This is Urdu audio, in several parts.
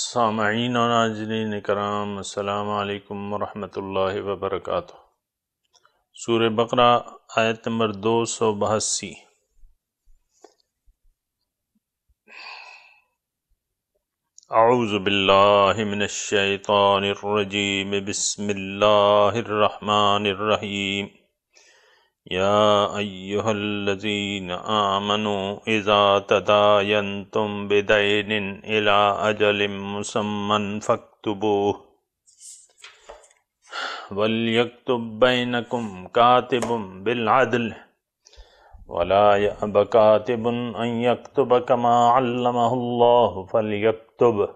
سامعین و ناظرین کرام السلام علیکم ورحمۃ اللہ وبرکاتہ سور بقرہ آیت نمبر دو سو بہسی من الشیطان الرجیم بسم اللہ الرحمن الرحیم يا أيها الذين آمنوا إذا تداينتم بدين إلى أجل مسمى فاكتبوه وليكتب بينكم كاتب كاتب بالعدل ولا يأب أن يكتب كما علمه الله ملاق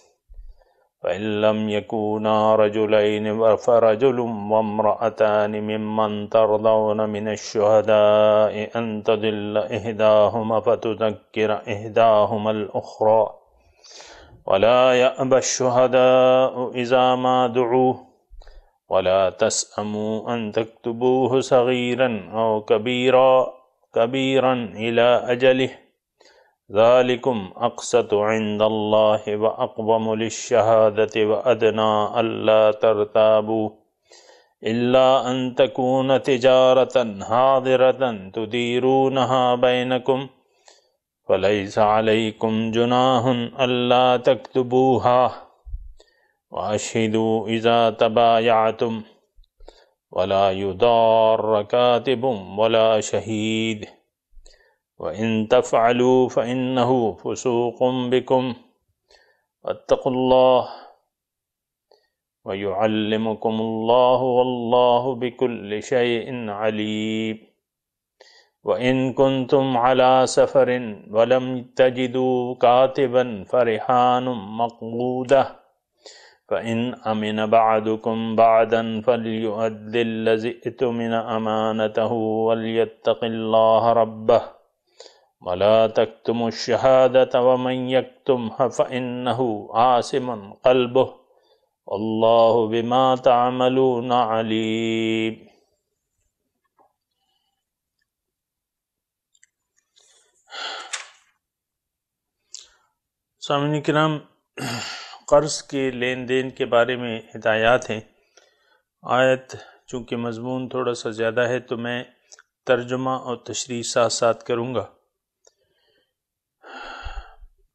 فإن لم يكونا رجلين فرجل وامرأتان ممن ترضون من الشهداء أن تضل إهداهما فتذكر إهداهما الأخرى ولا يأبى الشهداء إذا ما دعوه ولا تسأموا أن تكتبوه صغيرا أو كبيرا كبيرا إلى أجله ذالکم عند اللہ اللہ اللہ اللہ و و ادنا ترتابو ان تکون تجارتا حاضرتا بینکم فلیس علیکم اذا تبایعتم ولا ہا دیر ولا شہید وإن تفعلوا فإنه فسوق بكم واتقوا الله ويعلمكم الله والله بكل شيء عليم وإن كنتم على سفر ولم تجدوا كاتبا فرحان مقبودة فإن أمن بعدكم بعدا فليؤد الذي من أمانته وليتق الله ربه ملا الشهادة ومن يكتمها فإنه ہف قلبه والله بما تعملون علیم سامنی کرام قرض کے لین دین کے بارے میں ہدایات ہیں آیت چونکہ مضمون تھوڑا سا زیادہ ہے تو میں ترجمہ اور تشریح ساتھ ساتھ کروں گا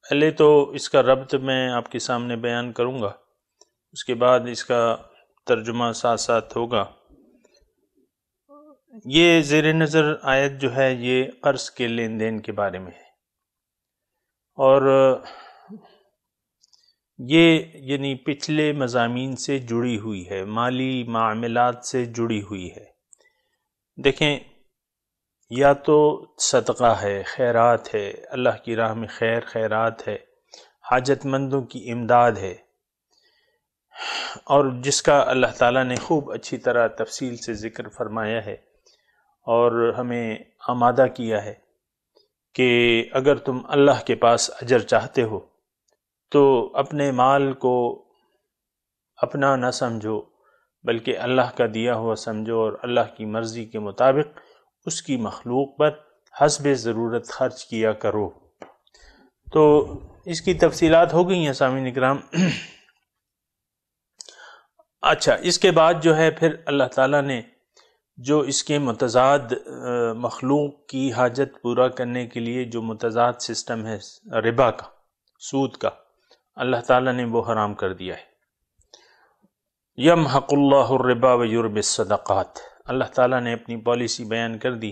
پہلے تو اس کا ربط میں آپ کے سامنے بیان کروں گا اس کے بعد اس کا ترجمہ ساتھ ساتھ ہوگا یہ زیر نظر آیت جو ہے یہ قرض کے لین دین کے بارے میں ہے اور یہ یعنی پچھلے مضامین سے جڑی ہوئی ہے مالی معاملات سے جڑی ہوئی ہے دیکھیں یا تو صدقہ ہے خیرات ہے اللہ کی راہ میں خیر خیرات ہے حاجت مندوں کی امداد ہے اور جس کا اللہ تعالیٰ نے خوب اچھی طرح تفصیل سے ذکر فرمایا ہے اور ہمیں آمادہ کیا ہے کہ اگر تم اللہ کے پاس اجر چاہتے ہو تو اپنے مال کو اپنا نہ سمجھو بلکہ اللہ کا دیا ہوا سمجھو اور اللہ کی مرضی کے مطابق اس کی مخلوق پر حسب ضرورت خرچ کیا کرو تو اس کی تفصیلات ہو گئی ہیں سامی نکرام اچھا اس کے بعد جو ہے پھر اللہ تعالیٰ نے جو اس کے متضاد مخلوق کی حاجت پورا کرنے کے لیے جو متضاد سسٹم ہے ربا کا سود کا اللہ تعالیٰ نے وہ حرام کر دیا ہے یم حق اللہ الربا و یورب صدقات اللہ تعالیٰ نے اپنی پالیسی بیان کر دی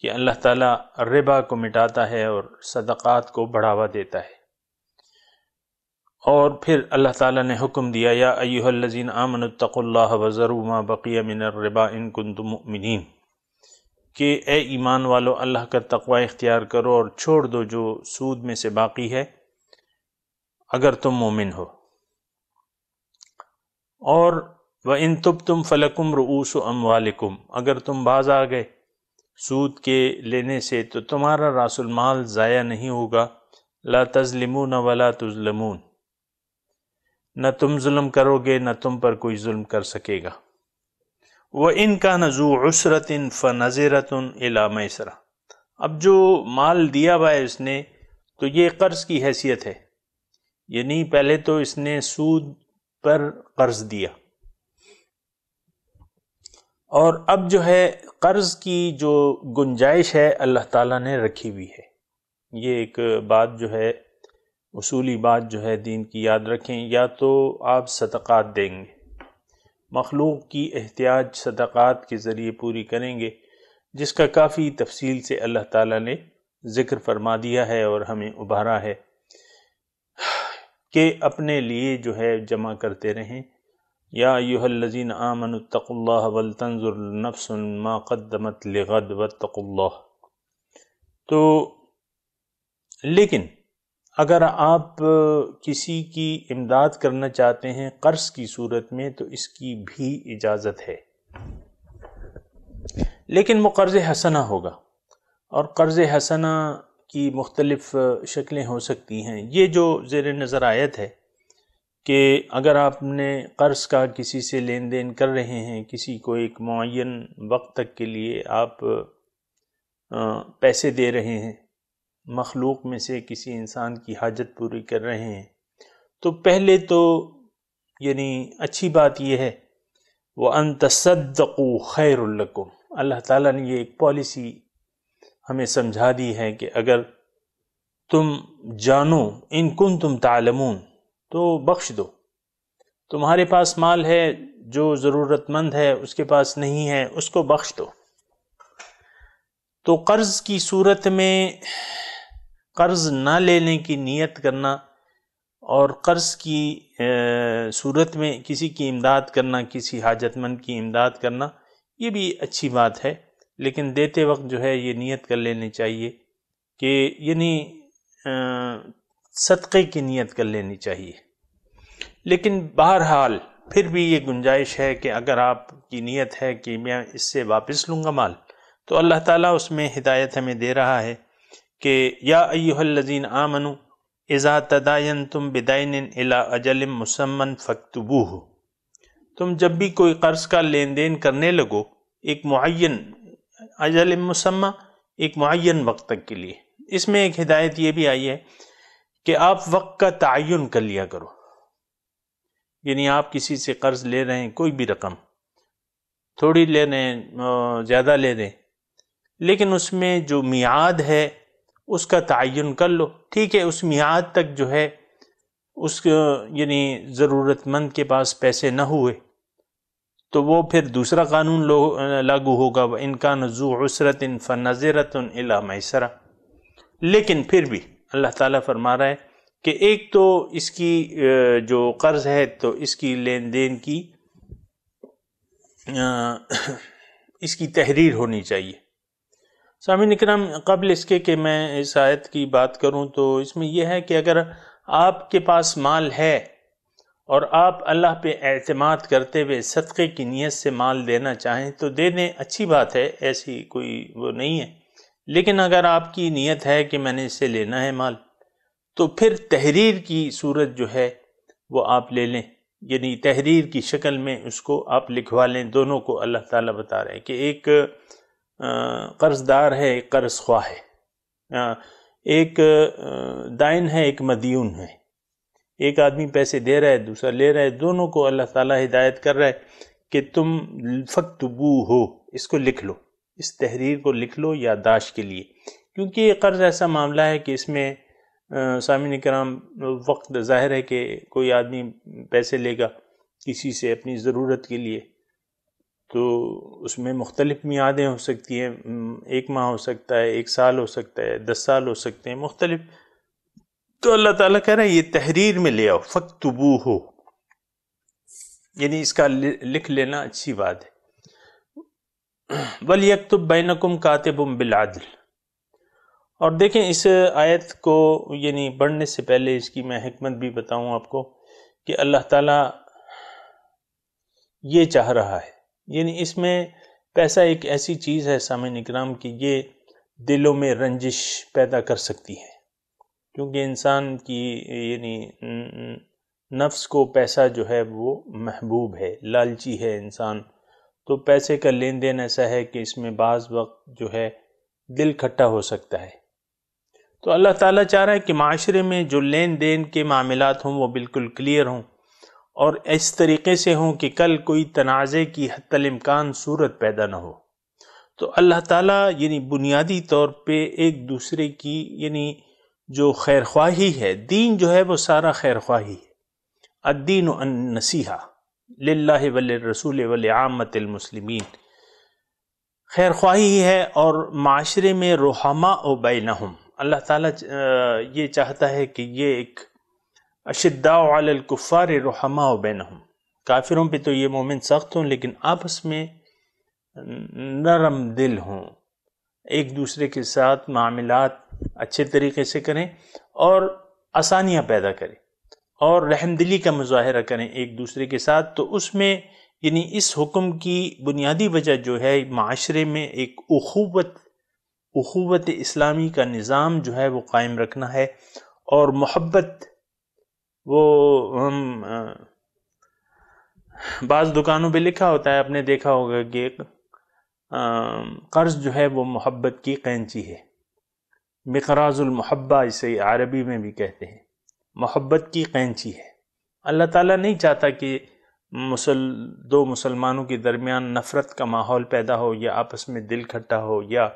کہ اللہ تعالیٰ ربا کو مٹاتا ہے اور صدقات کو بڑھاوا دیتا ہے اور پھر اللہ تعالیٰ نے حکم دیا یا ایو الزین اتقوا اللہ وزر بقی من ربا ان کن تمین کہ اے ایمان والو اللہ کا تقوی اختیار کرو اور چھوڑ دو جو سود میں سے باقی ہے اگر تم مومن ہو اور و ان تب تم فلکم رعوس و اموالکم اگر تم باز آ گئے سود کے لینے سے تو تمہارا راس المال ضائع نہیں ہوگا لا تظلمون ولا تظلمون نہ تم ظلم کرو گے نہ تم پر کوئی ظلم کر سکے گا وہ ان کا نزو عسرت عسرتن فن زرتن اب جو مال دیا ہوا ہے اس نے تو یہ قرض کی حیثیت ہے یعنی پہلے تو اس نے سود پر قرض دیا اور اب جو ہے قرض کی جو گنجائش ہے اللہ تعالیٰ نے رکھی ہوئی ہے یہ ایک بات جو ہے اصولی بات جو ہے دین کی یاد رکھیں یا تو آپ صدقات دیں گے مخلوق کی احتیاج صدقات کے ذریعے پوری کریں گے جس کا کافی تفصیل سے اللہ تعالیٰ نے ذکر فرما دیا ہے اور ہمیں ابھارا ہے کہ اپنے لیے جو ہے جمع کرتے رہیں یا ایوہ الذین آمنوا اتقوا اللہ نفس ما قدمت لغد واتقوا اللہ تو لیکن اگر آپ کسی کی امداد کرنا چاہتے ہیں قرض کی صورت میں تو اس کی بھی اجازت ہے لیکن وہ قرض حسنہ ہوگا اور قرض حسنہ کی مختلف شکلیں ہو سکتی ہیں یہ جو زیر نظر آیت ہے کہ اگر آپ نے قرض کا کسی سے لین دین کر رہے ہیں کسی کو ایک معین وقت تک کے لیے آپ پیسے دے رہے ہیں مخلوق میں سے کسی انسان کی حاجت پوری کر رہے ہیں تو پہلے تو یعنی اچھی بات یہ ہے وہ ان تصدقو خیر القم اللہ تعالیٰ نے یہ ایک پالیسی ہمیں سمجھا دی ہے کہ اگر تم جانو ان کن تم تعلمون تو بخش دو تمہارے پاس مال ہے جو ضرورت مند ہے اس کے پاس نہیں ہے اس کو بخش دو تو قرض کی صورت میں قرض نہ لینے کی نیت کرنا اور قرض کی صورت میں کسی کی امداد کرنا کسی حاجت مند کی امداد کرنا یہ بھی اچھی بات ہے لیکن دیتے وقت جو ہے یہ نیت کر لینے چاہیے کہ یعنی صدقے کی نیت کر لینی چاہیے لیکن بہرحال پھر بھی یہ گنجائش ہے کہ اگر آپ کی نیت ہے کہ میں اس سے واپس لوں گا مال تو اللہ تعالیٰ اس میں ہدایت ہمیں دے رہا ہے کہ یا ایوہ الذین آمنو اذا تداینتم تم بدین علا اجل مسمن فقتبو تم جب بھی کوئی قرض کا لین دین کرنے لگو ایک معین اجل مسمہ ایک معین وقت تک کے لیے اس میں ایک ہدایت یہ بھی آئی ہے کہ آپ وقت کا تعین کر لیا کرو یعنی آپ کسی سے قرض لے رہے ہیں کوئی بھی رقم تھوڑی لے رہے ہیں زیادہ لے لیں لیکن اس میں جو میعاد ہے اس کا تعین کر لو ٹھیک ہے اس میعاد تک جو ہے اس یعنی ضرورت مند کے پاس پیسے نہ ہوئے تو وہ پھر دوسرا قانون لاگو ہوگا وہ انکان ذو عسرت فنظرت نظرت ان لیکن پھر بھی اللہ تعالیٰ فرما رہا ہے کہ ایک تو اس کی جو قرض ہے تو اس کی لین دین کی اس کی تحریر ہونی چاہیے سامعین اکرام قبل اس کے کہ میں اس آیت کی بات کروں تو اس میں یہ ہے کہ اگر آپ کے پاس مال ہے اور آپ اللہ پہ اعتماد کرتے ہوئے صدقے کی نیت سے مال دینا چاہیں تو دینے اچھی بات ہے ایسی کوئی وہ نہیں ہے لیکن اگر آپ کی نیت ہے کہ میں نے اس سے لینا ہے مال تو پھر تحریر کی صورت جو ہے وہ آپ لے لیں یعنی تحریر کی شکل میں اس کو آپ لکھوا لیں دونوں کو اللہ تعالیٰ بتا رہے ہیں کہ ایک قرض دار ہے ایک قرض خواہ ہے ایک دائن ہے ایک مدیون ہے ایک آدمی پیسے دے رہا ہے دوسرا لے رہا ہے دونوں کو اللہ تعالیٰ ہدایت کر رہا ہے کہ تم فقط بو ہو اس کو لکھ لو اس تحریر کو لکھ لو یا داعش کے لیے کیونکہ یہ قرض ایسا معاملہ ہے کہ اس میں سامعین کرام وقت ظاہر ہے کہ کوئی آدمی پیسے لے گا کسی سے اپنی ضرورت کے لیے تو اس میں مختلف میادیں ہو سکتی ہیں ایک ماہ ہو سکتا ہے ایک سال ہو سکتا ہے دس سال ہو سکتے ہیں مختلف تو اللہ تعالیٰ کہہ رہا ہے یہ تحریر میں لے آؤ فخ ہو یعنی اس کا لکھ لینا اچھی بات ہے ولیکتب بینکم کاتبم بالعدل اور دیکھیں اس آیت کو یعنی بڑھنے سے پہلے اس کی میں حکمت بھی بتاؤں آپ کو کہ اللہ تعالیٰ یہ چاہ رہا ہے یعنی اس میں پیسہ ایک ایسی چیز ہے سامعین اکرام کی یہ دلوں میں رنجش پیدا کر سکتی ہے کیونکہ انسان کی یعنی نفس کو پیسہ جو ہے وہ محبوب ہے لالچی ہے انسان تو پیسے کا لین دین ایسا ہے کہ اس میں بعض وقت جو ہے دل کھٹا ہو سکتا ہے تو اللہ تعالیٰ چاہ رہا ہے کہ معاشرے میں جو لین دین کے معاملات ہوں وہ بالکل کلیئر ہوں اور اس طریقے سے ہوں کہ کل کوئی تنازع کی حتی الامکان صورت پیدا نہ ہو تو اللہ تعالیٰ یعنی بنیادی طور پہ ایک دوسرے کی یعنی جو خیر خواہی ہے دین جو ہے وہ سارا خیر خواہی الدین و نسیحا لاہ ول رسول ولعامت المسلمین خیر خواہی ہے اور معاشرے میں رحمہ و بین اللہ تعالیٰ یہ چاہتا ہے کہ یہ ایک اشداء الکفار رحمہ و بین کافروں پہ تو یہ مومن سخت ہوں لیکن آپس میں نرم دل ہوں ایک دوسرے کے ساتھ معاملات اچھے طریقے سے کریں اور آسانیاں پیدا کریں اور رحم دلی کا مظاہرہ کریں ایک دوسرے کے ساتھ تو اس میں یعنی اس حکم کی بنیادی وجہ جو ہے معاشرے میں ایک اخوت اخوت اسلامی کا نظام جو ہے وہ قائم رکھنا ہے اور محبت وہ ہم بعض دکانوں پہ لکھا ہوتا ہے آپ نے دیکھا ہوگا کہ قرض جو ہے وہ محبت کی قینچی ہے مقراز المحبہ اسے عربی میں بھی کہتے ہیں محبت کی قینچی ہے اللہ تعالیٰ نہیں چاہتا کہ مسل دو مسلمانوں کے درمیان نفرت کا ماحول پیدا ہو یا آپس میں دل کھٹا ہو یا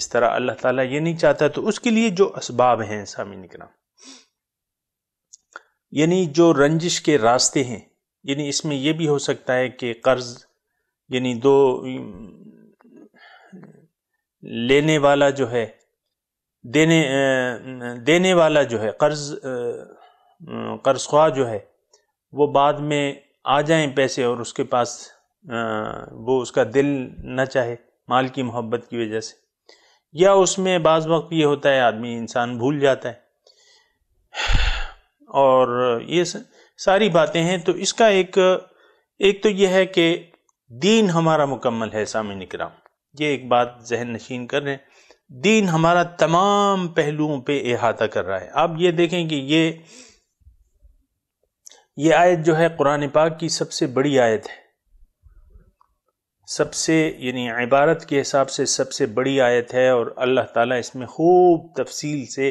اس طرح اللہ تعالیٰ یہ نہیں چاہتا تو اس کے لیے جو اسباب ہیں سامی نکرام یعنی جو رنجش کے راستے ہیں یعنی اس میں یہ بھی ہو سکتا ہے کہ قرض یعنی دو لینے والا جو ہے دینے دینے والا جو ہے قرض قرض خواہ جو ہے وہ بعد میں آ جائیں پیسے اور اس کے پاس وہ اس کا دل نہ چاہے مال کی محبت کی وجہ سے یا اس میں بعض وقت یہ ہوتا ہے آدمی انسان بھول جاتا ہے اور یہ ساری باتیں ہیں تو اس کا ایک ایک تو یہ ہے کہ دین ہمارا مکمل ہے سامع نکرام یہ ایک بات ذہن نشین کر رہے ہیں دین ہمارا تمام پہلوؤں پہ احاطہ کر رہا ہے آپ یہ دیکھیں کہ یہ یہ آیت جو ہے قرآن پاک کی سب سے بڑی آیت ہے سب سے یعنی عبارت کے حساب سے سب سے بڑی آیت ہے اور اللہ تعالیٰ اس میں خوب تفصیل سے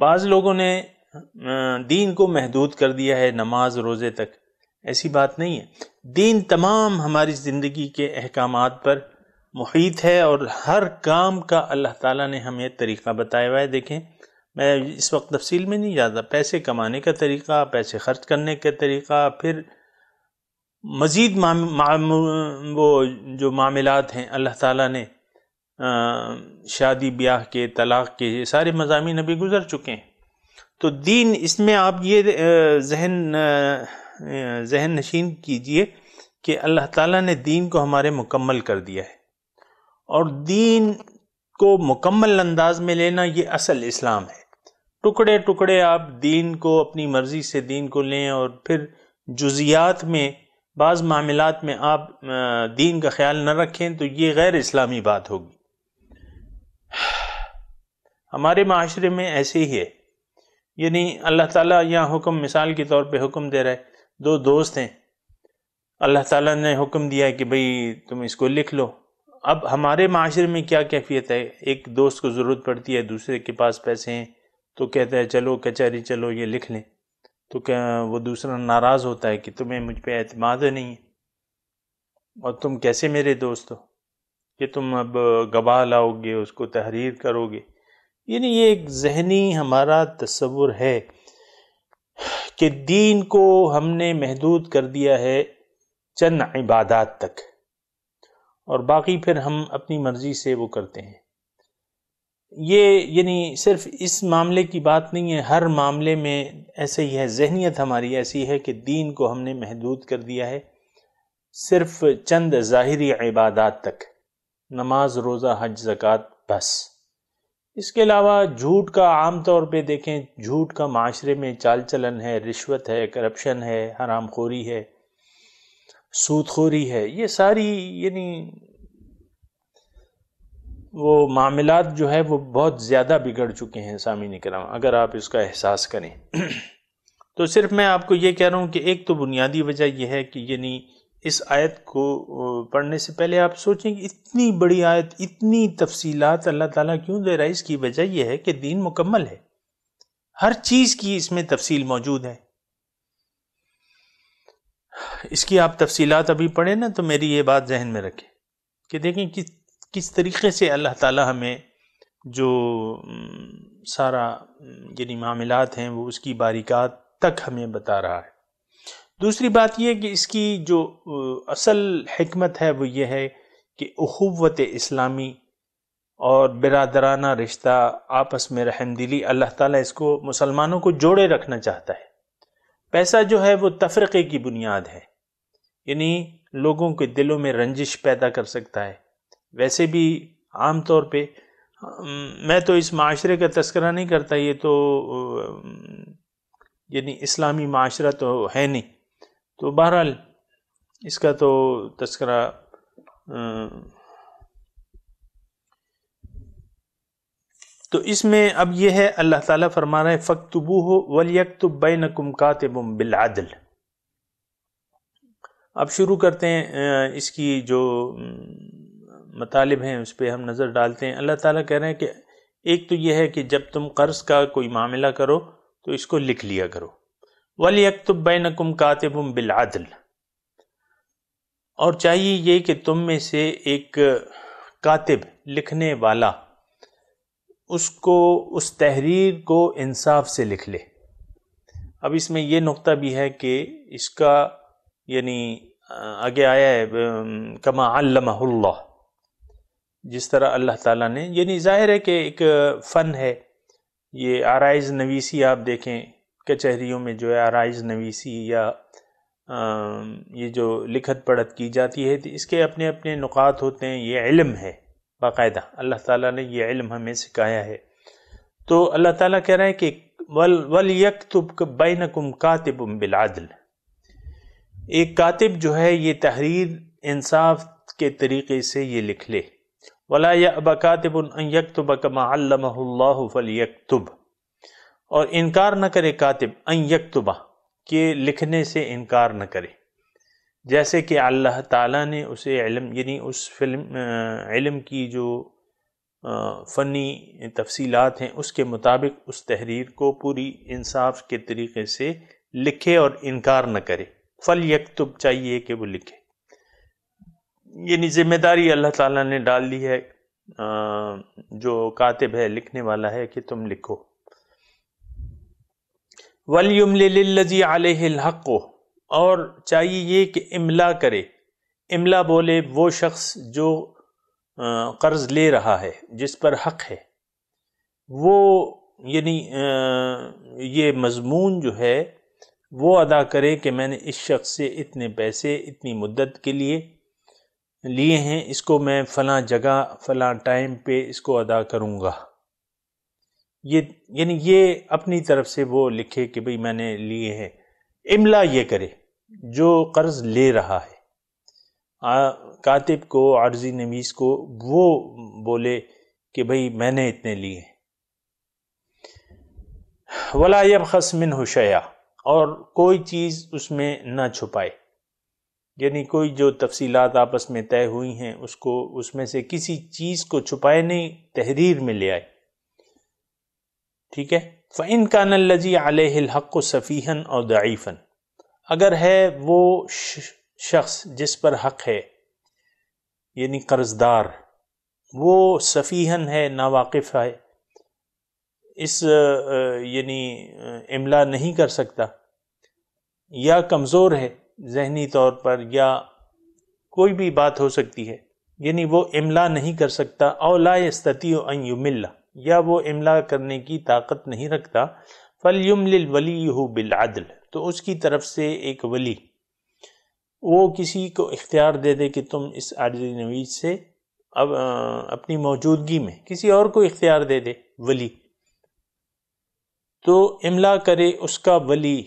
بعض لوگوں نے دین کو محدود کر دیا ہے نماز روزے تک ایسی بات نہیں ہے دین تمام ہماری زندگی کے احکامات پر محیط ہے اور ہر کام کا اللہ تعالیٰ نے ہمیں طریقہ بتایا ہوا ہے دیکھیں میں اس وقت تفصیل میں نہیں جاتا پیسے کمانے کا طریقہ پیسے خرچ کرنے کا طریقہ پھر مزید وہ جو معاملات ہیں اللہ تعالیٰ نے شادی بیاہ کے طلاق کے سارے مضامین ابھی گزر چکے ہیں تو دین اس میں آپ یہ ذہن ذہن نشین کیجئے کہ اللہ تعالیٰ نے دین کو ہمارے مکمل کر دیا ہے اور دین کو مکمل انداز میں لینا یہ اصل اسلام ہے ٹکڑے ٹکڑے آپ دین کو اپنی مرضی سے دین کو لیں اور پھر جزیات میں بعض معاملات میں آپ دین کا خیال نہ رکھیں تو یہ غیر اسلامی بات ہوگی ہمارے معاشرے میں ایسے ہی ہے یعنی اللہ تعالیٰ یہاں حکم مثال کے طور پہ حکم دے رہے دو دوست ہیں اللہ تعالیٰ نے حکم دیا کہ بھئی تم اس کو لکھ لو اب ہمارے معاشرے میں کیا کیفیت ہے ایک دوست کو ضرورت پڑتی ہے دوسرے کے پاس پیسے ہیں تو کہتا ہے چلو کچہری چلو یہ لکھ لیں تو کہ وہ دوسرا ناراض ہوتا ہے کہ تمہیں مجھ پہ اعتماد نہیں ہے اور تم کیسے میرے دوست ہو کہ تم اب گواہ لاؤ گے اس کو تحریر کرو گے یعنی یہ ایک ذہنی ہمارا تصور ہے کہ دین کو ہم نے محدود کر دیا ہے چند عبادات تک اور باقی پھر ہم اپنی مرضی سے وہ کرتے ہیں یہ یعنی صرف اس معاملے کی بات نہیں ہے ہر معاملے میں ایسے ہی ہے ذہنیت ہماری ایسی ہے کہ دین کو ہم نے محدود کر دیا ہے صرف چند ظاہری عبادات تک نماز روزہ حج زکوٰۃ بس اس کے علاوہ جھوٹ کا عام طور پہ دیکھیں جھوٹ کا معاشرے میں چال چلن ہے رشوت ہے کرپشن ہے حرام خوری ہے خوری ہے یہ ساری یعنی وہ معاملات جو ہے وہ بہت زیادہ بگڑ چکے ہیں سامعین کرام اگر آپ اس کا احساس کریں تو صرف میں آپ کو یہ کہہ رہا ہوں کہ ایک تو بنیادی وجہ یہ ہے کہ یعنی اس آیت کو پڑھنے سے پہلے آپ سوچیں کہ اتنی بڑی آیت اتنی تفصیلات اللہ تعالیٰ کیوں دے رہا ہے اس کی وجہ یہ ہے کہ دین مکمل ہے ہر چیز کی اس میں تفصیل موجود ہے اس کی آپ تفصیلات ابھی پڑھیں نا تو میری یہ بات ذہن میں رکھیں کہ دیکھیں کس کس طریقے سے اللہ تعالیٰ ہمیں جو سارا یعنی معاملات ہیں وہ اس کی باریکات تک ہمیں بتا رہا ہے دوسری بات یہ کہ اس کی جو اصل حکمت ہے وہ یہ ہے کہ اخوت اسلامی اور برادرانہ رشتہ آپس میں رحم دلی اللہ تعالیٰ اس کو مسلمانوں کو جوڑے رکھنا چاہتا ہے پیسہ جو ہے وہ تفرقے کی بنیاد ہے یعنی لوگوں کے دلوں میں رنجش پیدا کر سکتا ہے ویسے بھی عام طور پہ میں تو اس معاشرے کا تذکرہ نہیں کرتا یہ تو یعنی اسلامی معاشرہ تو ہے نہیں تو بہرحال اس کا تو تذکرہ تو اس میں اب یہ ہے اللہ تعالیٰ فرما رہا ہے تبو ہو ولیق تو بے نہ اب شروع کرتے ہیں اس کی جو مطالب ہیں اس پہ ہم نظر ڈالتے ہیں اللہ تعالیٰ کہہ رہے ہیں کہ ایک تو یہ ہے کہ جب تم قرض کا کوئی معاملہ کرو تو اس کو لکھ لیا کرو ولی اکتب بین کم کاتب بلادل اور چاہیے یہ کہ تم میں سے ایک کاتب لکھنے والا اس کو اس تحریر کو انصاف سے لکھ لے اب اس میں یہ نقطہ بھی ہے کہ اس کا یعنی آگے آیا ہے کما علامہ اللہ جس طرح اللہ تعالیٰ نے یعنی ظاہر ہے کہ ایک فن ہے یہ آرائز نویسی آپ دیکھیں کچہریوں میں جو ہے آرائز نویسی یا یہ جو لکھت پڑھت کی جاتی ہے تو اس کے اپنے اپنے نقات ہوتے ہیں یہ علم ہے باقاعدہ اللہ تعالیٰ نے یہ علم ہمیں سکھایا ہے تو اللہ تعالیٰ کہہ رہا ہے کہ ول ولیک تبک بے کاتب کاتبلادل ایک کاتب جو ہے یہ تحریر انصاف کے طریقے سے یہ لکھ لے یا ابا کاتب انیک تب کما اللہ فلیکتب اور انکار نہ کرے کاتب ان یکتبہ کہ لکھنے سے انکار نہ کرے جیسے کہ اللہ تعالیٰ نے اسے علم یعنی اس فلم علم کی جو فنی تفصیلات ہیں اس کے مطابق اس تحریر کو پوری انصاف کے طریقے سے لکھے اور انکار نہ کرے فل یکتب چاہیے کہ وہ لکھے یعنی ذمہ داری اللہ تعالیٰ نے ڈال دی ہے جو کاتب ہے لکھنے والا ہے کہ تم لکھو ولیم لجی علیہ الحق اور چاہیے یہ کہ املا کرے املا بولے وہ شخص جو قرض لے رہا ہے جس پر حق ہے وہ یعنی یہ مضمون جو ہے وہ ادا کرے کہ میں نے اس شخص سے اتنے پیسے اتنی مدت کے لیے لیے ہیں اس کو میں فلاں جگہ فلاں ٹائم پہ اس کو ادا کروں گا یہ یعنی یہ اپنی طرف سے وہ لکھے کہ بھئی میں نے لیے ہیں املا یہ کرے جو قرض لے رہا ہے کاتب کو عارضی نمیز کو وہ بولے کہ بھئی میں نے اتنے لیے ہیں ولاب خسمن ہوشیا اور کوئی چیز اس میں نہ چھپائے یعنی کوئی جو تفصیلات آپس میں طے ہوئی ہیں اس کو اس میں سے کسی چیز کو چھپائے نہیں تحریر میں لے آئے ٹھیک ہے فعن کان الجی لذی الحق و صفیحن اور دعیفن اگر ہے وہ شخص جس پر حق ہے یعنی قرض دار وہ صفیحن ہے نا واقف ہے اس یعنی املا نہیں کر سکتا یا کمزور ہے ذہنی طور پر یا کوئی بھی بات ہو سکتی ہے یعنی وہ املا نہیں کر سکتا اولا یمل یا وہ املا کرنے کی طاقت نہیں رکھتا فل ولی بالعدل تو اس کی طرف سے ایک ولی وہ کسی کو اختیار دے دے کہ تم اس نویز سے اب اپنی موجودگی میں کسی اور کو اختیار دے دے ولی تو املا کرے اس کا ولی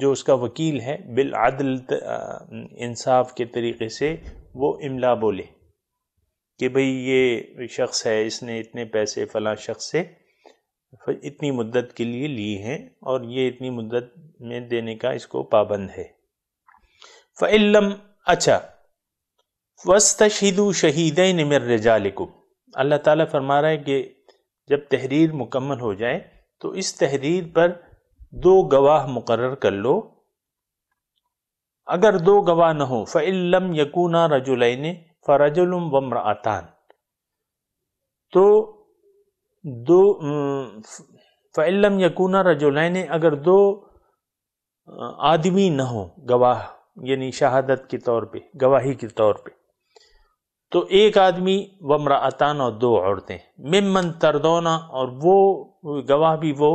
جو اس کا وکیل ہے بالعدل انصاف کے طریقے سے وہ املا بولے کہ بھئی یہ شخص ہے اس نے اتنے پیسے فلاں شخص سے اتنی مدت کے لیے لی ہیں اور یہ اتنی مدت میں دینے کا اس کو پابند ہے فعلم اچھا شہید و شہید نمرر اللہ تعالیٰ فرما رہا ہے کہ جب تحریر مکمل ہو جائے تو اس تحریر پر دو گواہ مقرر کر لو اگر دو گواہ نہ ہو فعلم یقون رجولین لینے فرجع ومراطان تو دو فعلم یقونا رجولین اگر دو آدمی نہ ہو گواہ یعنی شہادت کے طور پہ گواہی کے طور پہ تو ایک آدمی ومرآتان اور دو عورتیں ممن تردونا اور وہ گواہ بھی وہ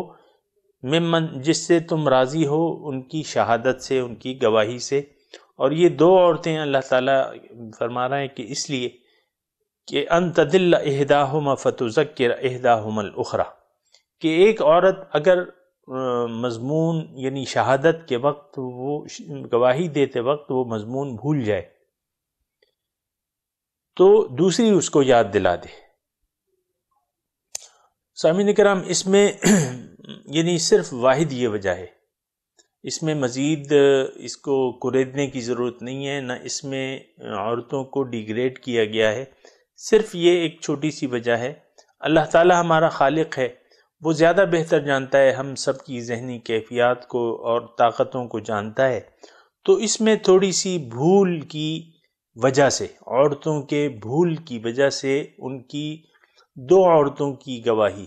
ممن جس سے تم راضی ہو ان کی شہادت سے ان کی گواہی سے اور یہ دو عورتیں اللہ تعالیٰ فرما رہے ہیں کہ اس لیے کہ ان تدل مفتوز کے عہدہ مل کہ ایک عورت اگر مضمون یعنی شہادت کے وقت وہ گواہی دیتے وقت وہ مضمون بھول جائے تو دوسری اس کو یاد دلا دے سامعین کرام اس میں یعنی صرف واحد یہ وجہ ہے اس میں مزید اس کو کریدنے کی ضرورت نہیں ہے نہ اس میں عورتوں کو ڈیگریڈ کیا گیا ہے صرف یہ ایک چھوٹی سی وجہ ہے اللہ تعالی ہمارا خالق ہے وہ زیادہ بہتر جانتا ہے ہم سب کی ذہنی کیفیات کو اور طاقتوں کو جانتا ہے تو اس میں تھوڑی سی بھول کی وجہ سے عورتوں کے بھول کی وجہ سے ان کی دو عورتوں کی گواہی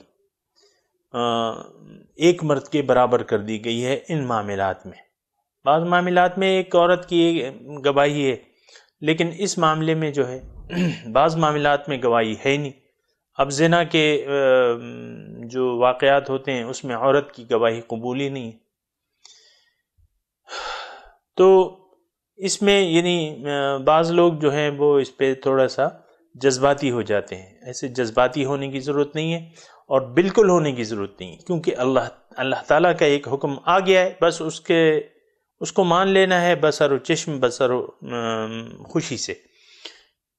ایک مرد کے برابر کر دی گئی ہے ان معاملات میں بعض معاملات میں ایک عورت کی گواہی ہے لیکن اس معاملے میں جو ہے بعض معاملات میں گواہی ہے نہیں اب زنا کے جو واقعات ہوتے ہیں اس میں عورت کی گواہی قبول ہی نہیں ہے تو اس میں یعنی بعض لوگ جو ہیں وہ اس پہ تھوڑا سا جذباتی ہو جاتے ہیں ایسے جذباتی ہونے کی ضرورت نہیں ہے اور بالکل ہونے کی ضرورت نہیں کیونکہ اللہ اللہ تعالیٰ کا ایک حکم آ گیا ہے بس اس کے اس کو مان لینا ہے بسر و چشم بسر و خوشی سے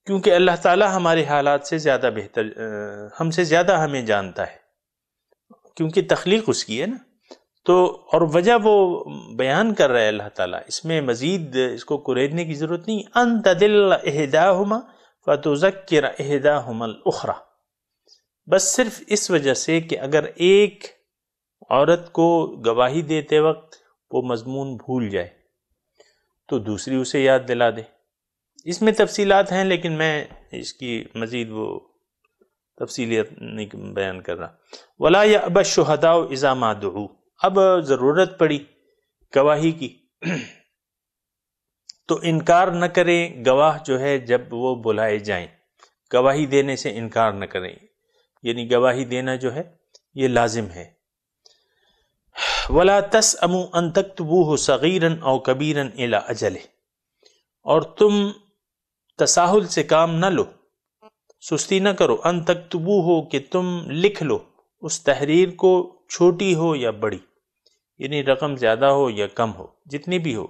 کیونکہ اللہ تعالیٰ ہمارے حالات سے زیادہ بہتر ہم سے زیادہ ہمیں جانتا ہے کیونکہ تخلیق اس کی ہے نا تو اور وجہ وہ بیان کر رہا ہے اللہ تعالیٰ اس میں مزید اس کو کریدنے کی ضرورت نہیں ان تدل عہدہ ہما فتو ذکر عہدہ حمل بس صرف اس وجہ سے کہ اگر ایک عورت کو گواہی دیتے وقت وہ مضمون بھول جائے تو دوسری اسے یاد دلا دے اس میں تفصیلات ہیں لیکن میں اس کی مزید وہ تفصیلیت نہیں بیان کر رہا ولا یا اب شہدا دو اب ضرورت پڑی گواہی کی تو انکار نہ کریں گواہ جو ہے جب وہ بلائے جائیں گواہی دینے سے انکار نہ کریں یعنی گواہی دینا جو ہے یہ لازم ہے ولا تس امو ان تختبو ہو صغیرن اور کبیرن الا اجلے اور تم تساہل سے کام نہ لو سستی نہ کرو ان وہ ہو کہ تم لکھ لو اس تحریر کو چھوٹی ہو یا بڑی یعنی رقم زیادہ ہو یا کم ہو جتنی بھی ہو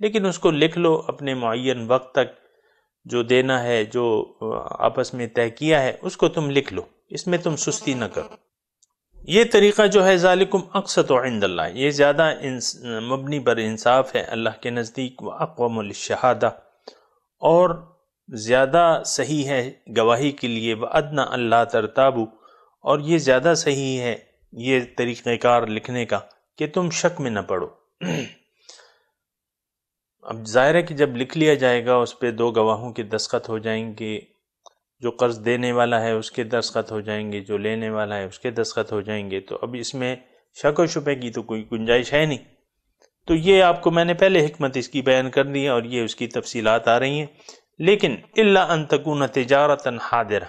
لیکن اس کو لکھ لو اپنے معین وقت تک جو دینا ہے جو آپس میں طے کیا ہے اس کو تم لکھ لو اس میں تم سستی نہ کرو یہ طریقہ جو ہے ذالکم اقصد و عند اللہ یہ زیادہ مبنی بر انصاف ہے اللہ کے نزدیک و اقوام الشہادہ اور زیادہ صحیح ہے گواہی کے لیے و ادنا اللہ ترتابو اور یہ زیادہ صحیح ہے یہ طریقہ کار لکھنے کا کہ تم شک میں نہ پڑو اب ظاہر ہے کہ جب لکھ لیا جائے گا اس پہ دو گواہوں کے دستخط ہو جائیں گے جو قرض دینے والا ہے اس کے دستخط ہو جائیں گے جو لینے والا ہے اس کے دستخط ہو جائیں گے تو اب اس میں شک و شپے کی تو کوئی گنجائش ہے نہیں تو یہ آپ کو میں نے پہلے حکمت اس کی بیان کر دی اور یہ اس کی تفصیلات آ رہی ہیں لیکن اللہ ان تکون تجارت حاضر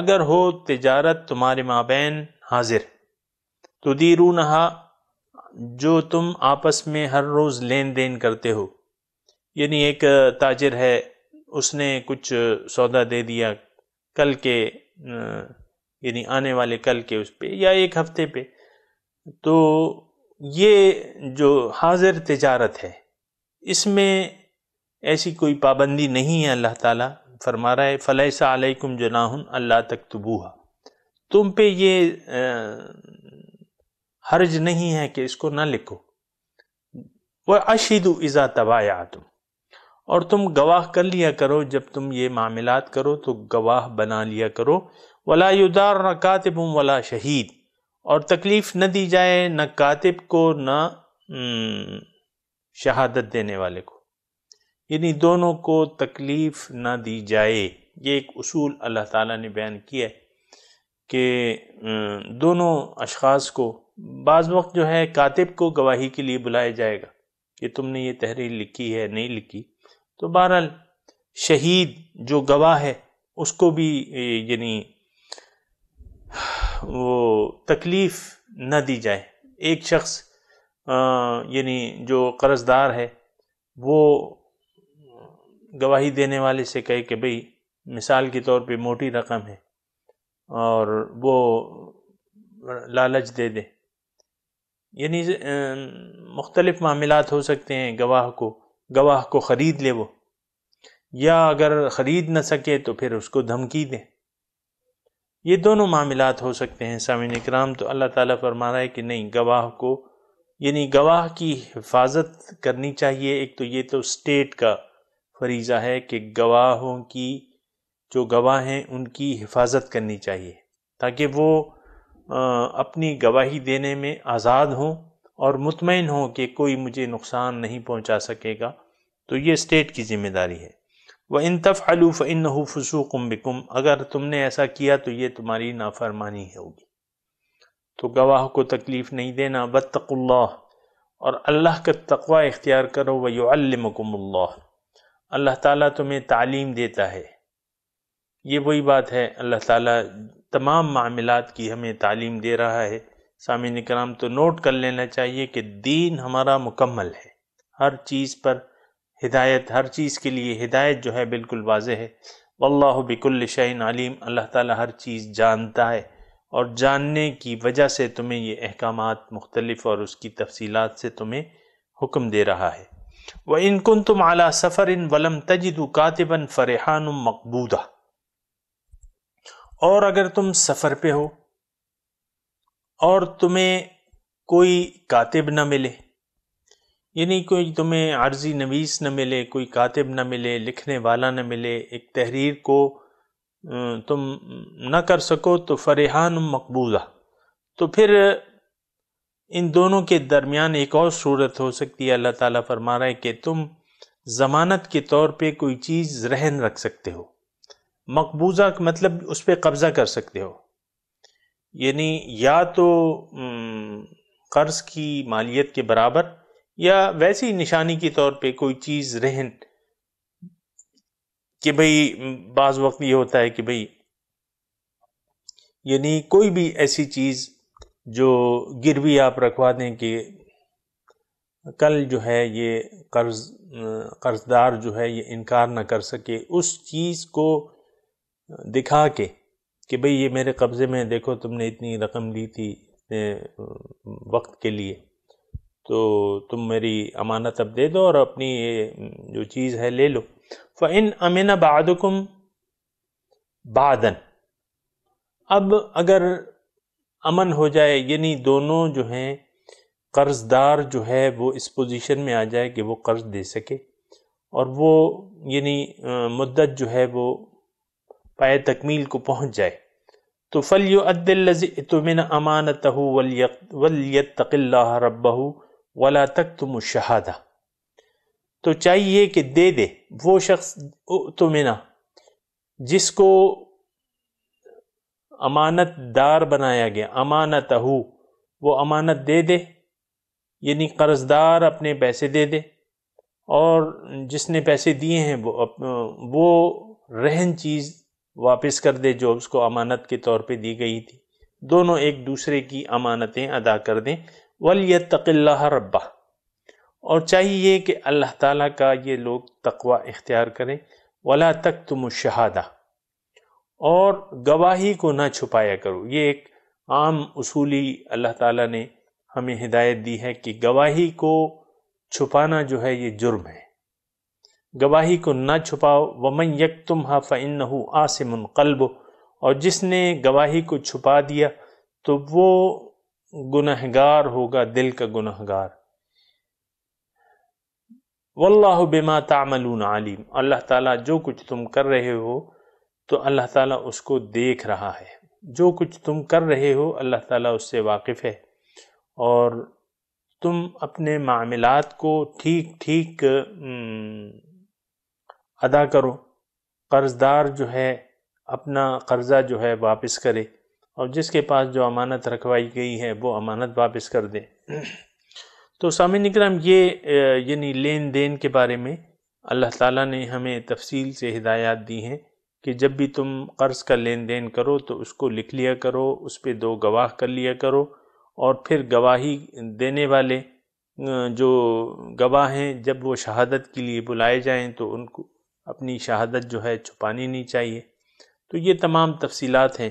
اگر ہو تجارت تمہارے مابین حاضر تو دیرون جو تم آپس میں ہر روز لین دین کرتے ہو یعنی ایک تاجر ہے اس نے کچھ سودا دے دیا کل کے یعنی آنے والے کل کے اس پہ یا ایک ہفتے پہ تو یہ جو حاضر تجارت ہے اس میں ایسی کوئی پابندی نہیں ہے اللہ تعالیٰ فرما رہا ہے فلاح صم جو نا اللہ تک تو تم پہ یہ حرج نہیں ہے کہ اس کو نہ لکھو وہ اشید و ازا تباہ تم اور تم گواہ کر لیا کرو جب تم یہ معاملات کرو تو گواہ بنا لیا کرو ولا یدار نہ کاتب ولا شہید اور تکلیف نہ دی جائے نہ کاتب کو نہ شہادت دینے والے کو یعنی دونوں کو تکلیف نہ دی جائے یہ ایک اصول اللہ تعالیٰ نے بیان کیا ہے کہ دونوں اشخاص کو بعض وقت جو ہے کاتب کو گواہی کے لیے بلایا جائے گا کہ تم نے یہ تحریر لکھی ہے نہیں لکھی تو بہرحال شہید جو گواہ ہے اس کو بھی یعنی وہ تکلیف نہ دی جائے ایک شخص یعنی جو قرض دار ہے وہ گواہی دینے والے سے کہے کہ بھئی مثال کے طور پہ موٹی رقم ہے اور وہ لالچ دے دے یعنی مختلف معاملات ہو سکتے ہیں گواہ کو گواہ کو خرید لے وہ یا اگر خرید نہ سکے تو پھر اس کو دھمکی دیں یہ دونوں معاملات ہو سکتے ہیں سامعین اکرام تو اللہ تعالیٰ فرما رہا ہے کہ نہیں گواہ کو یعنی گواہ کی حفاظت کرنی چاہیے ایک تو یہ تو اسٹیٹ کا فریضہ ہے کہ گواہوں کی جو گواہ ہیں ان کی حفاظت کرنی چاہیے تاکہ وہ اپنی گواہی دینے میں آزاد ہوں اور مطمئن ہوں کہ کوئی مجھے نقصان نہیں پہنچا سکے گا تو یہ اسٹیٹ کی ذمہ داری ہے وہ انطفلوف انحفسو کم بکم اگر تم نے ایسا کیا تو یہ تمہاری نافرمانی ہوگی تو گواہ کو تکلیف نہیں دینا بتق اللہ اور اللہ کا تقوی اختیار کرو وہ یو المکم اللہ اللہ تعالیٰ تمہیں تعلیم دیتا ہے یہ وہی بات ہے اللہ تعالیٰ تمام معاملات کی ہمیں تعلیم دے رہا ہے سامعین کرام تو نوٹ کر لینا چاہیے کہ دین ہمارا مکمل ہے ہر چیز پر ہدایت ہر چیز کے لیے ہدایت جو ہے بالکل واضح ہے واللہ بکل شہین علیم اللہ تعالیٰ ہر چیز جانتا ہے اور جاننے کی وجہ سے تمہیں یہ احکامات مختلف اور اس کی تفصیلات سے تمہیں حکم دے رہا ہے وہ ان کن تم اعلیٰ سفر ان ولم تجد فرحان اور اگر تم سفر پہ ہو اور تمہیں کوئی کاتب نہ ملے یعنی کوئی تمہیں عارضی نویس نہ ملے کوئی کاتب نہ ملے لکھنے والا نہ ملے ایک تحریر کو تم نہ کر سکو تو فریحان مقبوضہ تو پھر ان دونوں کے درمیان ایک اور صورت ہو سکتی ہے اللہ تعالیٰ فرما رہا ہے کہ تم ضمانت کے طور پہ کوئی چیز رہن رکھ سکتے ہو مقبوضہ مطلب اس پہ قبضہ کر سکتے ہو یعنی یا تو قرض کی مالیت کے برابر یا ویسی نشانی کے طور پہ کوئی چیز رہن کہ بھئی بعض وقت یہ ہوتا ہے کہ بھئی یعنی کوئی بھی ایسی چیز جو گروی آپ رکھوا دیں کہ کل جو ہے یہ قرض قرض دار جو ہے یہ انکار نہ کر سکے اس چیز کو دکھا کے کہ بھئی یہ میرے قبضے میں دیکھو تم نے اتنی رقم لی تھی وقت کے لیے تو تم میری امانت اب دے دو اور اپنی یہ جو چیز ہے لے لو فن امین بادم بادن اب اگر امن ہو جائے یعنی دونوں جو ہیں قرض دار جو ہے وہ اس پوزیشن میں آ جائے کہ وہ قرض دے سکے اور وہ یعنی مدت جو ہے وہ پائے تکمیل کو پہنچ جائے تو فلی عدل تمن امانت ولیت تقلو ولا تک تم شہادہ تو چاہیے کہ دے دے وہ شخص تمنا جس کو امانت دار بنایا گیا امانت ہو وہ امانت دے دے یعنی قرض دار اپنے پیسے دے دے اور جس نے پیسے دیے ہیں وہ وہ رہن چیز واپس کر دے جو اس کو امانت کے طور پہ دی گئی تھی دونوں ایک دوسرے کی امانتیں ادا کر دیں ولیتق اللہ ربہ اور چاہیے کہ اللہ تعالیٰ کا یہ لوگ تقوی اختیار کریں ولا تک تم اور گواہی کو نہ چھپایا کرو یہ ایک عام اصولی اللہ تعالیٰ نے ہمیں ہدایت دی ہے کہ گواہی کو چھپانا جو ہے یہ جرم ہے گواہی کو نہ چھپاؤ ومن یک تم ہاف ان آس قلب اور جس نے گواہی کو چھپا دیا تو وہ گنہگار ہوگا دل کا گنہگار گار بما تعملون علیم اللہ تعالیٰ جو کچھ تم کر رہے ہو تو اللہ تعالیٰ اس کو دیکھ رہا ہے جو کچھ تم کر رہے ہو اللہ تعالیٰ اس سے واقف ہے اور تم اپنے معاملات کو ٹھیک ٹھیک ادا کرو قرض دار جو ہے اپنا قرضہ جو ہے واپس کرے اور جس کے پاس جو امانت رکھوائی گئی ہے وہ امانت واپس کر دے تو سامع نکرم یہ یعنی لین دین کے بارے میں اللہ تعالیٰ نے ہمیں تفصیل سے ہدایات دی ہیں کہ جب بھی تم قرض کا لین دین کرو تو اس کو لکھ لیا کرو اس پہ دو گواہ کر لیا کرو اور پھر گواہی دینے والے جو گواہ ہیں جب وہ شہادت کے لیے بلائے جائیں تو ان کو اپنی شہادت جو ہے چھپانی نہیں چاہیے تو یہ تمام تفصیلات ہیں